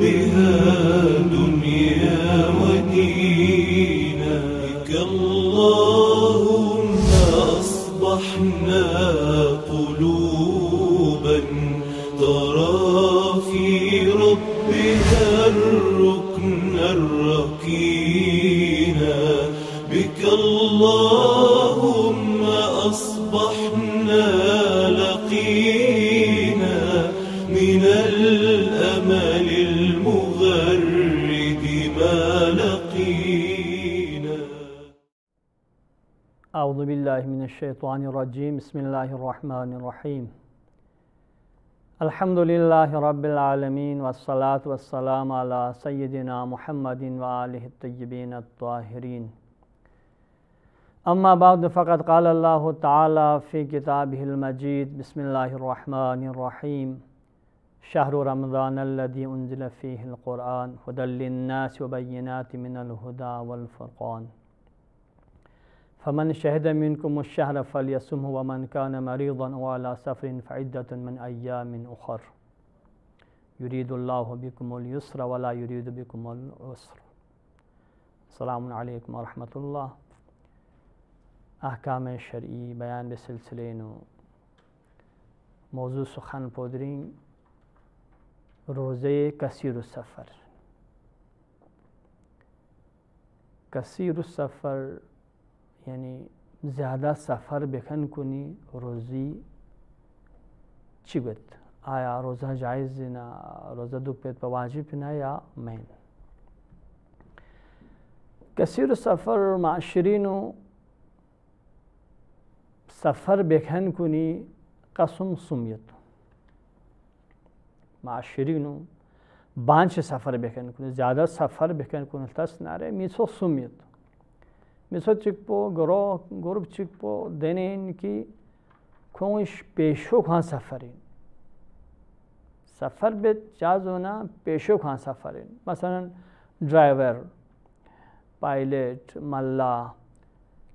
لربها أعوذ بالله من الشيطان الرجيم بسم الله الرحمن الرحيم الحمد لله رب العالمين والصلاة والسلام على سيدنا محمد وآله الطيبين الطاهرين أما بعد فقد قال الله تعالى في كتابه المجيد بسم الله الرحمن الرحيم شهر رمضان الذي أنزل فيه القرآن هدى للناس وبينات من الهدى والفرقان فمن شهد منكم الشهر فليصمه ومن كان مريضا وعلى سفر فعدة من أيام أخر يريد الله بكم اليسر ولا يريد بكم العسر السلام عليكم ورحمة الله أحكام الشرعي بيان بسلسلين موضوع سخن بودرين روزه كثير السفر كثير السفر يعني زيادة سفر بكن كوني روزي چی گوت روزا جائز جایزینا روزا دوو پێت بە واجی پنا یا مین کەسیر سەفەر معشرین و سەفەر بێکهەن کونی قەسم سومیت معشرین سفر بانچ سەفەر بێکەن سفر زیادە سەفەر بێکەن کونتەس نارێ میچۆ मिसो 미소찍보 चिकपो 그룹찍보 की 콩이시 पेशो खां सफ़रीन सफ़र बे जो ना पेशो खां सफर मसलन ड्राइवर पायलट मल्ला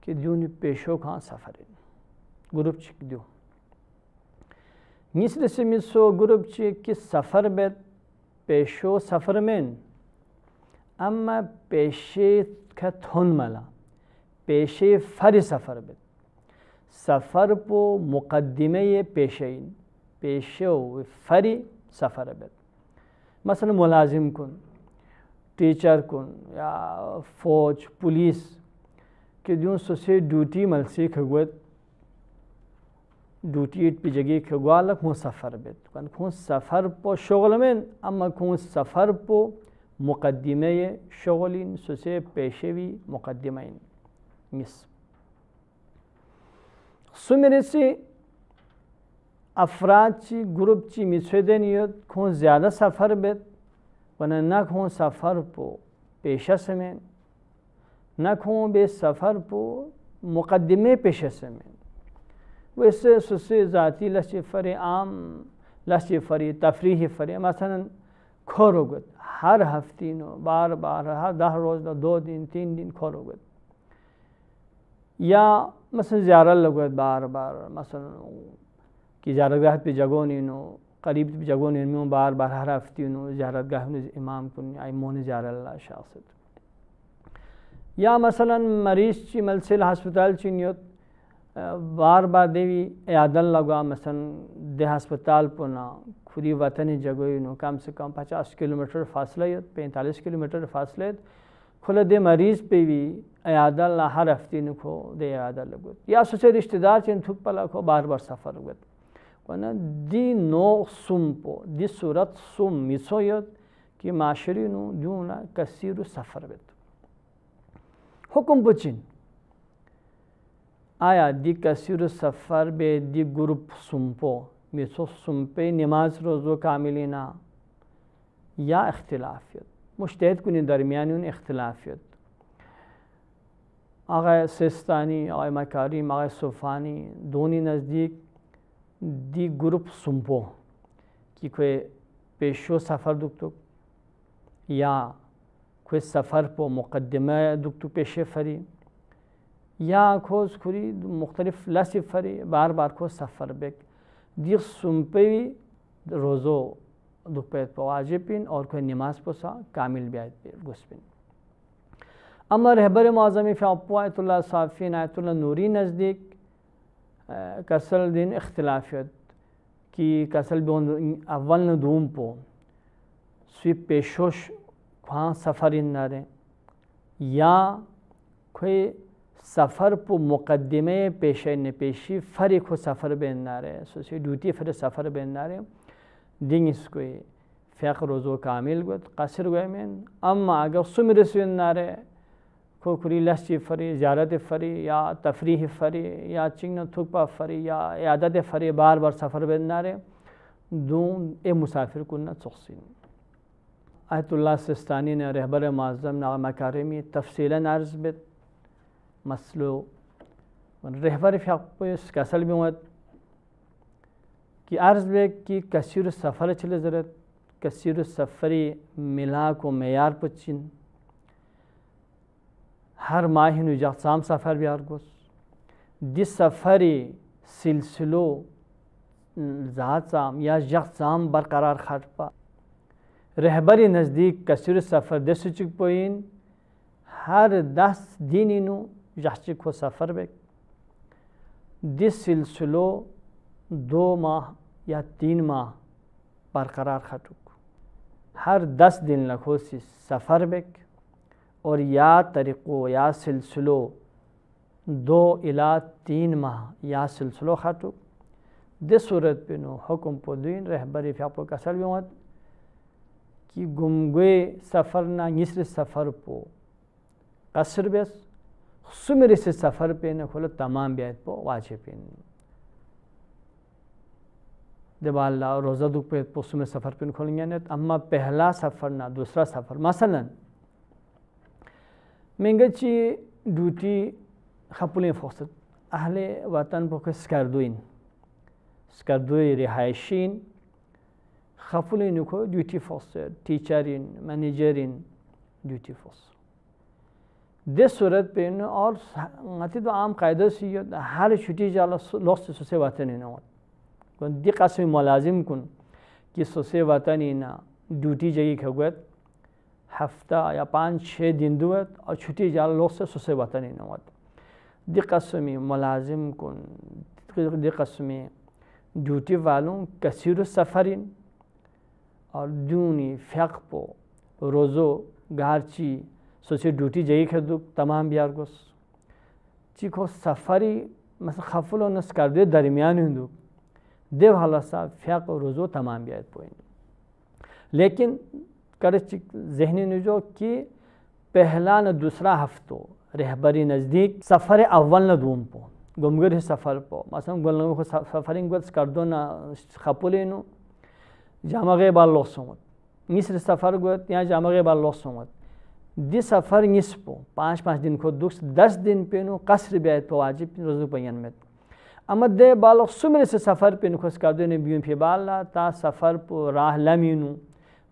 कि जून पेशो खां सफ़रीन ग्रुप चिक दियो निस से मिसो ग्रुप चिक कि सफ़र बे पेशो सफ़र में अम्मा पेशे का थोन मला पेशे फर सफ़र में सफ़र पो मुक़दम पेशे पेशेन पेशो फरी सफ़र बिल मसला मुलाजिम कुन टीचर कुन या फौज पुलिस के जो सोसे ड्यूटी मलसी खगुत ड्यूटी इट पी जगी खगवाल खूँ सफ़र बित खूँ सफ़र पो शगल में अम खूँ सफ़र पो मुकदमे ये शगलिन सोसे पेशेवी मुकदमेन میس. Sumerisi افراد چی گروپ چی میشه یاد کن زیاده سفر بد و نه سفر پو پیشه سمین نه کون به سفر پو مقدمه پیشه سمین و سوسی ذاتی لسی فری عام لسی فری تفریح فری مثلا کارو گد هر هفتین و بار بار هر ده روز دو دین تین دین کارو گد या मसलन ज़्यारत लग बार बार मसलन कि ज़्यारतगाह पे जगो नो करीब पे जगो नीनो बार बार हर हफ्तीनो गाह इमाम कुन आई मोन ज़्यारल्ला शासत या मसलन मरीज़ ची मलसिल हस्पताल चिनियत बार बार देवी यादन लगा मसलन दे हस्पताल पुना खुदी वतन जगो नो कम से कम पचास किलोमीटर फासला पैंतालीस किलोमीटर फासले کله د مریض پی وی اعاده الله هر هفتین کو د اعاده لګوت یا سوسه رشتہ دار چین ټوک پلا کو بار بار سفر وګت کنه دی نو سوم پو دی صورت سوم میسویت کی معاشری نو جونا کثیر سفر وت حکم بچین آیا دی کثیر سفر به دی گروپ سومپو میسو سومپه نماز روزو کاملینا یا اختلافیت مشتهد کنید در میان اون اختلاف شد آقای سستانی آقای مکاریم آقای صوفانی دونی نزدیک دی گروپ سمپو کی کوئی پیشو سفر دکتو یا کوئی سفر پو مقدمه دکتو پیشه فری یا کوز کوری مختلف لسی فری بار بار کو سفر بک دی سمپوی روزو Dukbet Pavajipin Orkoy Nimaz Posa Kamil Biayet Guspin. Ama rehber-i muazzam-i Fiyapu Ayetullah Safi'in Ayetullah Nuri Nazdik kasal din इख्तलाफियत की कसल भी अव्वल न दूम पो स्वी पेशोश ख्वां सफ़र इन नारे या खोए सफ़र पो मुकदमे पेशे न पेशी फरी खो सफ़र बे नारे सोसी ड्यूटी फरे सफ़र बे नारे dingiskoy feqr ozo kamil got qasr goymen amma agar sumirsin nare ko kurilaschi fari ziyarat fari ya tafrih fari ya chingna thukpa fari ya iadat fari bar bar safar ben nare dum e musafir kunna tsuxsin Ayatollah Sistani ने रहबर मज़म नामकारिमी तफसीला अर्ज़ बित मसलो रहबर फ़्याप कसल भी हुआ कि अर्ज़ बे कि कसर सफ़र चले ज़रूरत कसर सफ़री मिला को मैार पचिन हर माह जाम सफ़र ब्यार गोस दिस सफ़री सिलसिलो जाम या जाम बरकरार खटपा रहबरी नज़दीक कसर सफ़र दस चुक पोइन हर दस दिन इनु जाचिक हो सफ़र बे दिस सिलसिलो दो माह یا تین ماه برقرار خطوک هر دس दिन لکھو سی سفر بک اور یا طریقو یا سلسلو دو الا تین ماہ یا سلسلو خطوک د صورت پہ نو حکم پو دین رہبری فیاپو کا سلویوت کی گمگوے سفر نہ نسر سفر پو قصر بیس سمر سے سفر پہ نہ کھولو تمام بیت پو واجب پہ de valla roza dukpet posune sefer pin kolingenet amma pehla sefer na dusra sefer masalan منګه چې ډیوټي خپلې فرصت اهل وطن په سکردوین سکردوی رهایشین خپلې نکو ډیوټي فرصت ټیچرین منیجرین ډیوټي فرصت د صورت بین اور ngati do am qaida si har chuti jala lost suse vatanin on کن دی قسم ملازم کن که سوسه وطنی نه duty जाइए खेगत हफ्ता या पाँच छः दिन दुत और छुट्टी जा लोग से सुसे वतन ही नवत दिकस्मी मुलाजिम कन दिकस्मी ड्यूटी वालों कसीर सफ़रिन और दूनी फ़ेक पो रोज़ो गारची सोचे ड्यूटी जाइए खेदुक तमाम बिहार को चिखो सफ़री मस खफुल नस कर दे दरमियान हिंदुक دیو حالا سا فیق روزو تمام بیاید پایین لیکن کرد چیک زهنی نوجا که پهلا و دوسرا هفته رهبری نزدیک سفر اول ندوم پو گمگره سفر پا مثلا گلنگو خود سفرین گوید سکردون خپولینو جامعه با لوسومت. مد نیسر سفر گوید یا جامعه با لوسومت. دی سفر نیسر پو پانچ پانچ دین کو دوست دست دین پایینو قصر بیاید پا واجب روزو پایین مید अमदे बाल सुमर से सफ़र पे नुखस कर दे नबियों फे बाल ता सफ़र पो राह लमीनु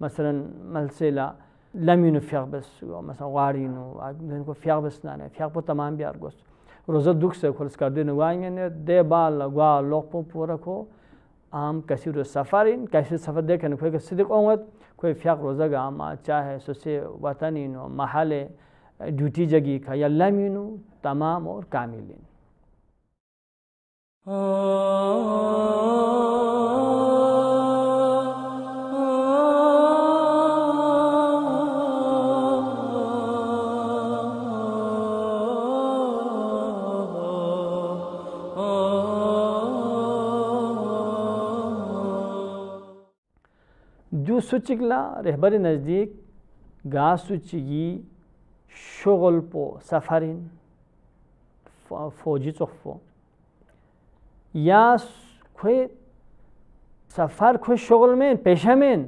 मसलन मलसेला लमीन फ्याक बस मसलन वारीनु दिन को फ्याक बस फ्याक पो तमाम भी आरगोस रोज़ा दुख से खुलस कर दे नुआंगे दे बाल गुआ लोग पो पूरा को आम कैसी रोज़ सफ़र इन कैसे सफ़र देखें न कोई सिदक ओंगत कोई फ्याक रोज़ा का चाहे सोसे वतन इन महल ड्यूटी जगी का या लमीनु तमाम और कामिल इन जो सुचिकला रहबर नज़दीक गा सुचिगी शोगल पो फौजी चौफो یا کوی سفر کوی شغل من پیشه مین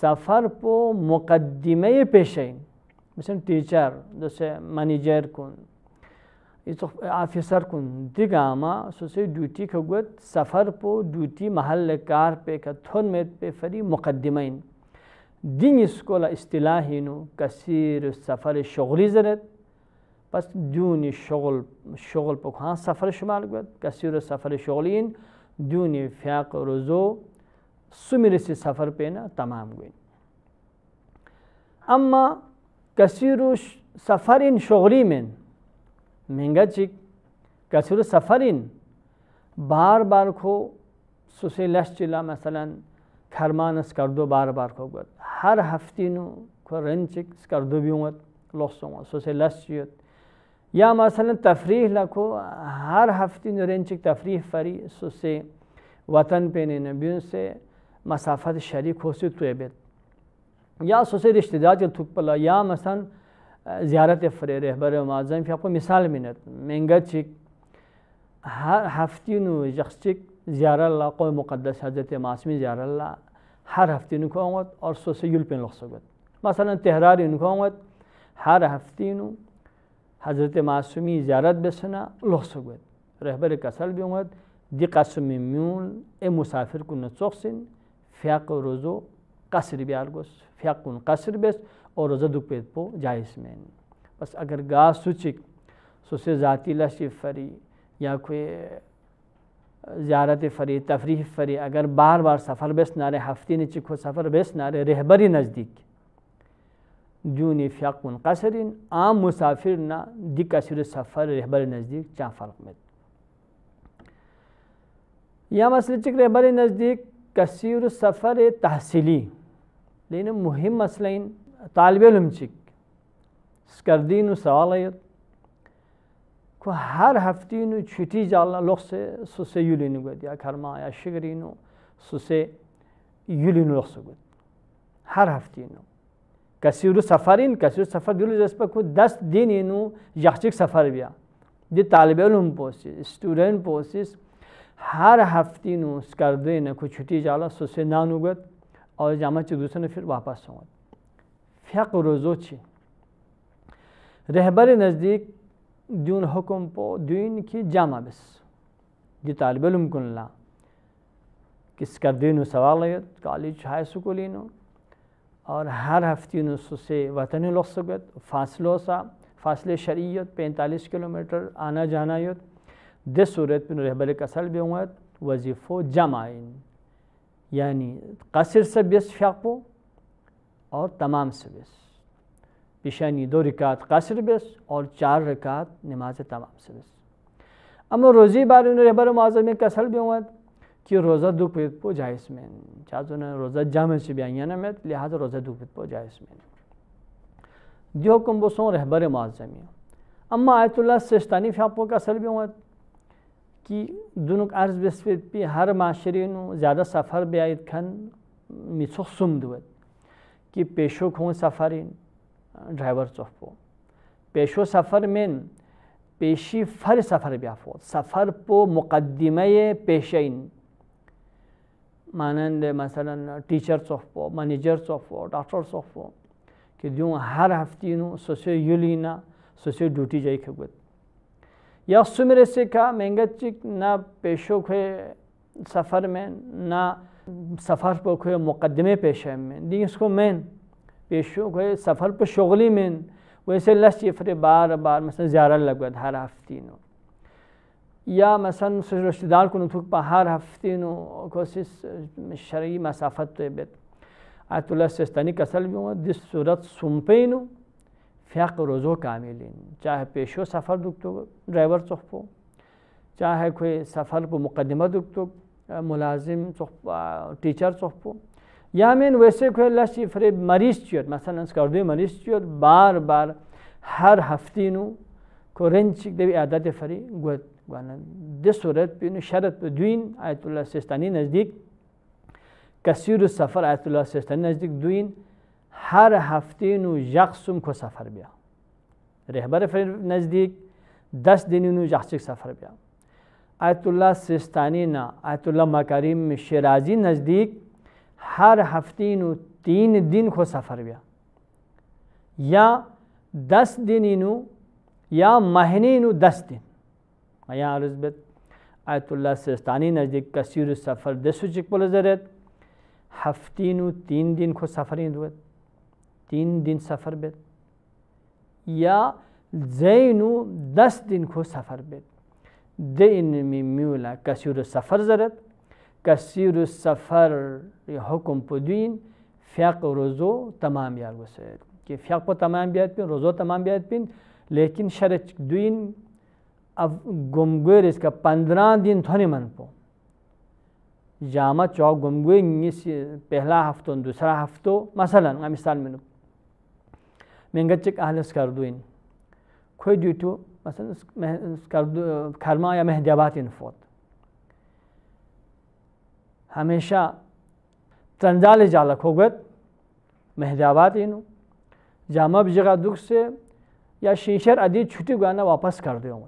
سفر پو مقدمه پیشه این مثلا تیچر دسته منیجر کن افیسر کن دیگه اما سوسی دوتی که گوید سفر پو دوتی محل کار پی که تون مید پی فری مقدمه این دین اسکولا اصطلاحی نو کثیر سفر شغلی زند پس دون شغل شغل بکن سفر شمال گوید، کسی سفر شغلین دون فیاق روزو سو میرسی سفر پینا تمام گوید. اما کسی سفرین شغلی من منگا چی کسی سفرین بار بار کو سوسی لش چلا مثلا کرمان اسکردو بار بار کو گوید هر هفتینو کو رنچک اسکردو بیوند، لخصومد سوسی لش یا مثلا تفریح لکھو ہر ہفتے نورینچک تفریح فری سو سے وطن پینے نبیون سے مسافت شریک ہو سی طیبت یا سو سے رشتہ دار کے تھک پلا یا مثلا زیارت فرے رہبر معظم فی آپ کو مثال منت مہنگا چک ہر ہفتے نو شخص چک زیار اللہ قوی مقدس حضرت معصمی زیار اللہ ہر ہفتے نو کو اور سو سے یل پین لکھ سکت مثلا تحرار ان کو آمد ہر نو हज़रत मासूमी इजारत बसना लहसगत रहबर कसल ब्यूत दि कसम म्यून ए मुसाफिर कुन चौकसिन फ़्याक रोज़ो कसर ब्यारगोस फ़्याकुन कसर बेस और रोज़ा दुपेद पो जायज़ मैन बस अगर गा सुचिक सुसे ज़ाती लशी फरी या कोई ज्यारत फरी तफरी फरी अगर बार बार सफ़र बेस नारे हफ्ती ने चिखो सफ़र बेस नारे रहबरी नज़दीक دونی فیق منقصر عام مسافر نه دی کثیر سفر رهبر نزدیک چا فرق مید یا مسئله چک رهبر نزدیک کثیر سفر تحصیلی لیکن مهم مسئله این طالب علم چک سکردین و سوالایت که هر هفته اینو چوتی جالا لخصه سوسه یولینو گد یا کرما یا شگرینو سوسه یولینو لخصه گد هر هفته اینو kasiru seferin, kasiru sefer diyoruz respektu ders dininu yaklaşık sefer biya. Di talib ilm posis, student posis her hafte nu skarde ne kuch chuti jala sose nan ugat और जामा चुदूसन ने फिर वापस होंगे फ़्याक रोज़ो छी रहबर नज़दीक दून हुक्म पो दून की जामा बस जी तालब इलम कुनला किस कर दिन सवाल है कॉलेज हाई स्कूल इन और हर हफ्ते यूनुस से वतन लसगत फासलो सा फासले शरीयत पैंतालीस किलोमीटर आना जाना युत दिस सूरत में रहबर कसल बेवत वजीफ़ो जमाइन यानी कसर बस फ़्यापो और तमाम बस पेशानी दो रिकात कसर बस और चार रिकात नमाज तमाम से बस अमर रोज़ी बार रहबर मुआज़ में कसल उमत कि रोज़ा दुख पीत पो चाचो ने रोज़ा जामे से भी मैं तो लिहाजा रोज़ा दुख पीत पो जायसमेन दियो कम्बो सो रहबर माजमी अम्मा आयतुल्ला सिस्तानी फ्यापो का असर भी हुआ कि दुनुक अर्ज बस्फित पी हर माशरे ज़्यादा सफ़र भी आयत खन मिसो सुम दुवत कि पेशो खो सफ़र ड्राइवर चौफो पेशो सफ़र में पेशी फर सफ़र ब्याफो सफ़र पो मुकदमे इन مانند مثلا ٹیچرز آف وہ منیجرز آف وہ ڈاکٹرز آف وہ که دیون هر هفته نو سوسیو یولینا سوسیو ڈیوٹی جای که بود یا سمره سے که منگت چیک نا پیشو که سفر من نا سفر با که مقدمه پیشه من دیگه اسکو من پیشو که سفر پر شغلی من ویسے لس یفر بار بار مثلا زیارت لگود هر هفته نو یا مثلا رشته دار کنه تو به هر هفته نو کوشش شرعی مسافت تو بیت آیت الله سیستانی کسل بیوم دی صورت سمپینو فیق روزو کاملین چاہے پیشو سفر دکتو ڈرائیور چخپو چاہے کوئی سفر پو مقدمه دکتو ملازم تیچر چخپو یا من ویسے کوئی لشی فری مریض چیوت مثلا اسکردوی مریض چیوت بار بار هر نو کو رنچ دوی عادت فری گوید گوانه ده صورت بینو شرط بدوین آیت الله سیستانی نزدیک کسیر سفر آیت الله سیستانی نزدیک دوین هر هفته نو یقسم کو سفر بیا رهبر نزدیک دست دینی نو یقسم سفر بیا آیت الله سیستانی نا آیت الله مکاریم شیرازی نزدیک هر هفته نو تین دین کو سفر بیا یا دس دینی نو یا مہینے نو دس دن Aya Elizabeth Ayetullah Sistani नजदीक kasir सफर 240 pul zaret तीन दिन खो din ko safarin duvet दिन सफ़र बेद या जैनु दस दिन खो सफ़र बेद दे इनमी म्यूला कसीर सफ़र ज़रत कसीर सफ़र हुकुम पुदीन फ़्याक रोज़ो तमाम यार वसैद कि फ़्याक तमाम ब्यात पिन रोज़ो तमाम ब्यात पिन लेकिन शरत दुन अब गुमगुर इसका पंद्रह दिन मन पो जामा चौक गमगुए इंगिस पहला हफ्तों दूसरा हफ्तों मसलन आ मिसाल में मेंगचिक आहलस कर दो इन खोई ड्यू टू मसलन कर दो खरमा या महजाबात इन फोत हमेशा तंजाल जालक हो गए महजाबात इन जामा बिजगा दुख से या शीशर अदी छुट्टी गाना वापस कर दो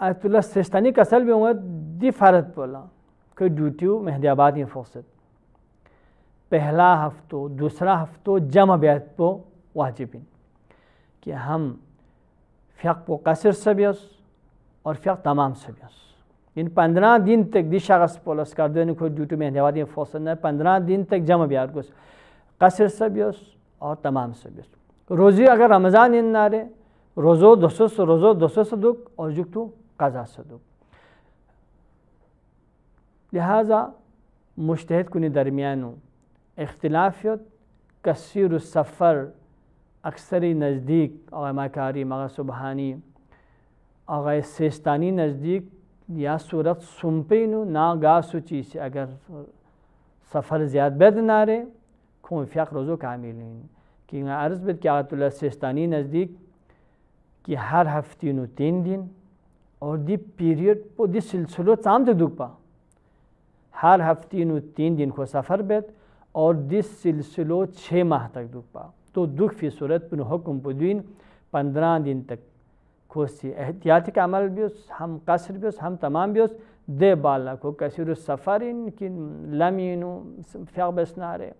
Ayetullah सिस्तानी कसल भी हुआ दि फारत bola कोई ड्यूटी मेहदियाबाद में फोसत पहला हफ्तों दूसरा हफ्तों जम अब्यात पो वाजिबिन कि हम फ़्याक पो कसर भी और फ़्याक तमाम सब्यस इन पंद्रह दिन तक दिशा गस पोलस कर दो कोई ड्यूटी मेहदियाबाद में फोसत न पंद्रह दिन तक जम अब्यात को कसर सब्यस और तमाम सब्यस रोज़ी अगर रमज़ान इन नारे रोज़ो दसो रोज़ो से दुख और तू قضا صدوق لهذا مشتهد کنی درمیانو اختلاف یاد کثیر و سفر اکثری نزدیک آقای مکاریم آقای سبحانی آقای سیستانی نزدیک یا صورت سمپینو ناگاسو چیسی اگر سفر زیاد بد ناره کون فیق روزو کاملین که عرض بد که آقایت الله سیستانی نزدیک که هر هفتین و تین دین और दी पीरियड पो दी सिलसिलो चाम से दुपा हर हफ्ते नु तीन दिन को सफ़र बेत और दिस सिलसिलो छः माह तक पा तो दुख फी सूरत पुन हुक्म पुदीन पंद्रह दिन तक खोसी एहतियात का अमल भी उस हम कसर भी उस हम तमाम भी उस दे बाला को कसर सफ़र इन कि लमीन फ्याक बसना रे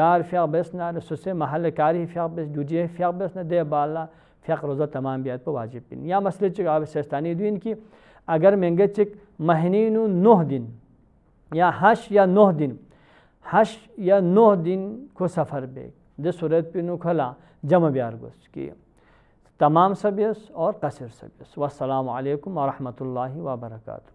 गार फ्याक बसना रे सुसे महल कारी फ्याक बस जुजे फ्याक बसना दे बाला fiyak roza tamam biat bu vacip bin. Ya meslecik abi sestani diyin ki agar mengeçik mahninu nuh din ya haş ya nuh din haş ya nuh din ko safar bek. De suret bin ukala cama biar göz ki tamam sabiyyas और कसर सबियस वालेकुम व रहमतुल्लाहि व बरकातहू